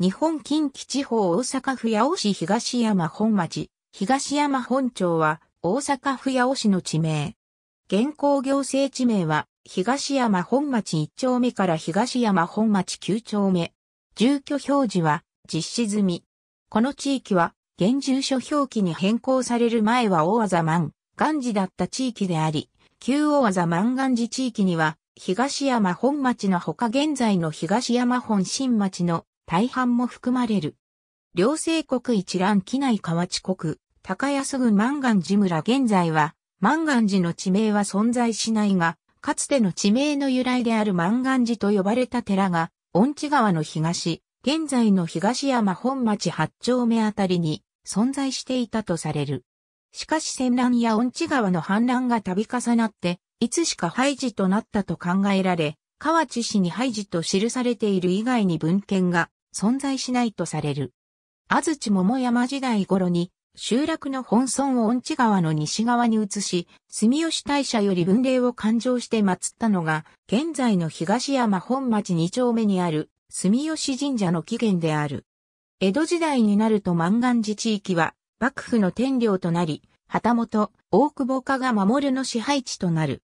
日本近畿地方大阪府八尾市東山本町、東山本町は大阪府八尾市の地名。現行行政地名は東山本町1丁目から東山本町9丁目。住居表示は実施済み。この地域は現住所表記に変更される前は大技満願寺だった地域であり、旧大技満願寺地域には東山本町のほか現在の東山本新町の大半も含まれる。両政国一覧機内河内国、高安郡万願寺村現在は、万願寺の地名は存在しないが、かつての地名の由来である万願寺と呼ばれた寺が、恩地川の東、現在の東山本町八丁目あたりに存在していたとされる。しかし戦乱や恩地川の氾濫が度重なって、いつしか廃寺となったと考えられ、河内市に廃寺と記されている以外に文献が存在しないとされる。安土桃山時代頃に、集落の本村を恩地川の西側に移し、住吉大社より文霊を勘定して祀ったのが、現在の東山本町二丁目にある住吉神社の起源である。江戸時代になると万願寺地域は、幕府の天領となり、旗本、大久保家が守るの支配地となる。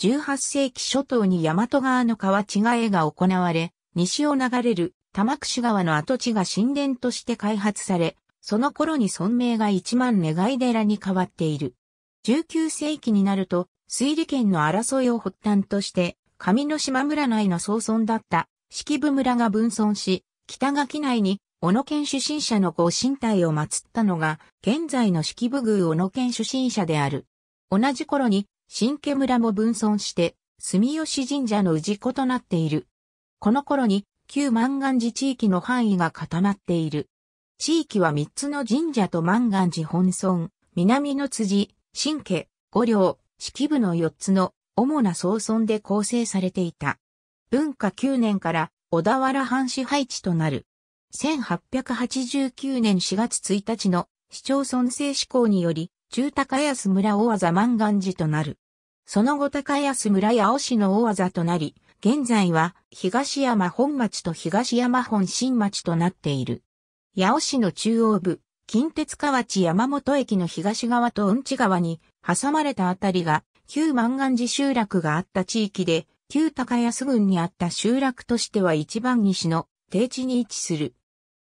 18世紀初頭に大和川の川違いが行われ、西を流れる玉串川の跡地が神殿として開発され、その頃に村名が一万願い寺に変わっている。19世紀になると、水利権の争いを発端として、上の島村内の総村だった式部村が分村し、北垣内に小野県出身者のご神体を祀ったのが、現在の式部宮小野県出身者である。同じ頃に、新家村も分村して、住吉神社の氏子となっている。この頃に、旧万願寺地域の範囲が固まっている。地域は三つの神社と万願寺本村、南の辻、神家、五稜、式部の四つの主な総村で構成されていた。文化9年から小田原藩支配地となる。1889年4月1日の市町村制施行により、中高安村大技万願寺となる。その後高安村八尾市の大技となり、現在は東山本町と東山本新町となっている。八尾市の中央部、近鉄河内山本駅の東側と雲地川に挟まれたあたりが旧万願寺集落があった地域で、旧高安郡にあった集落としては一番西の低地に位置する。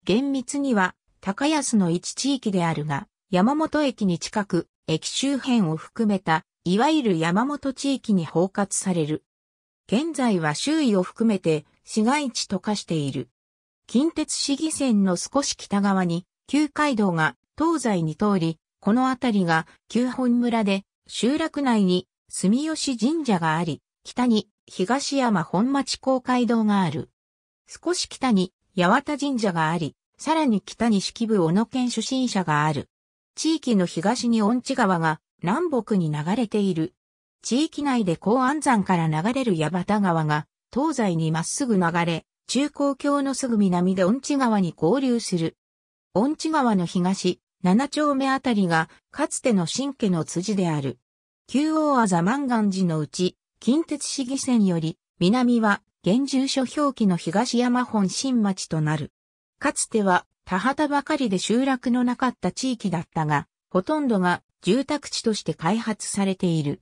厳密には高安の一地域であるが、山本駅に近く、駅周辺を含めた、いわゆる山本地域に包括される。現在は周囲を含めて市街地と化している。近鉄市議線の少し北側に、旧街道が東西に通り、この辺りが旧本村で、集落内に住吉神社があり、北に東山本町公会堂がある。少し北に八幡神社があり、さらに北に式部小野県出身者がある。地域の東に御地川が南北に流れている。地域内で高安山から流れる八幡川が東西にまっすぐ流れ、中高橋のすぐ南で温地川に合流する。温地川の東、七丁目あたりが、かつての新家の辻である。旧王あざ万願寺のうち、近鉄市議線より、南は、現住所表記の東山本新町となる。かつては、田畑ばかりで集落のなかった地域だったが、ほとんどが住宅地として開発されている。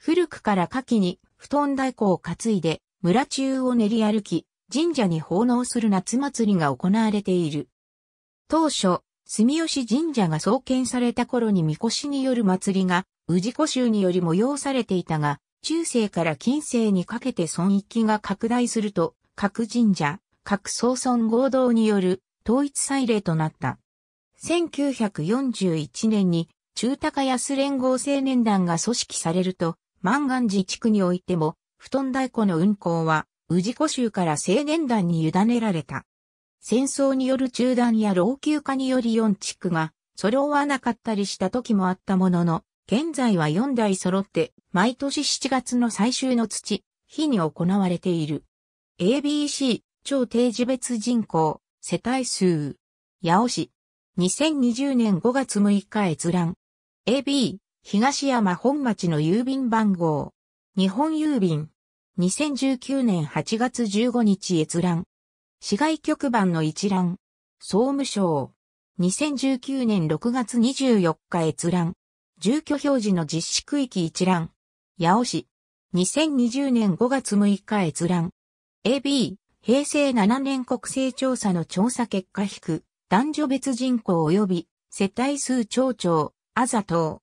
古くから夏季に布団太鼓を担いで村中を練り歩き、神社に奉納する夏祭りが行われている。当初、住吉神社が創建された頃に神輿による祭りが、宇治古州により催されていたが、中世から近世にかけて損益が拡大すると、各神社、各総村合同による統一祭礼となった。1941年に中高安連合青年団が組織されると、万願寺地区においても、布団太鼓の運行は、宇治古州から青年団に委ねられた。戦争による中断や老朽化により四地区が揃わなかったりした時もあったものの、現在は四台揃って毎年7月の最終の土、日に行われている。ABC、超定時別人口、世帯数、八尾市、2020年5月6日閲覧。AB、東山本町の郵便番号。日本郵便。2019年8月15日閲覧。市外局番の一覧。総務省。2019年6月24日閲覧。住居表示の実施区域一覧。八尾市。2020年5月6日閲覧。AB、平成7年国勢調査の調査結果引く、男女別人口及び世帯数町長、あざと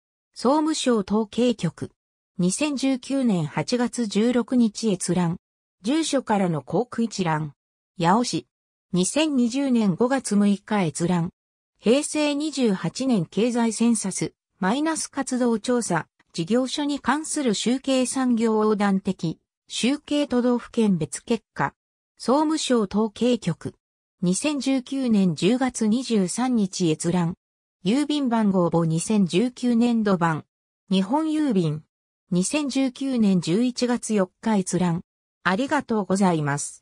総務省統計局。2019年8月16日閲覧。住所からの航空一覧。八尾市。2020年5月6日閲覧。平成28年経済センサス、マイナス活動調査、事業所に関する集計産業横断的、集計都道府県別結果。総務省統計局。2019年10月23日閲覧。郵便番号簿2019年度版。日本郵便。2019年11月4日閲覧。ありがとうございます。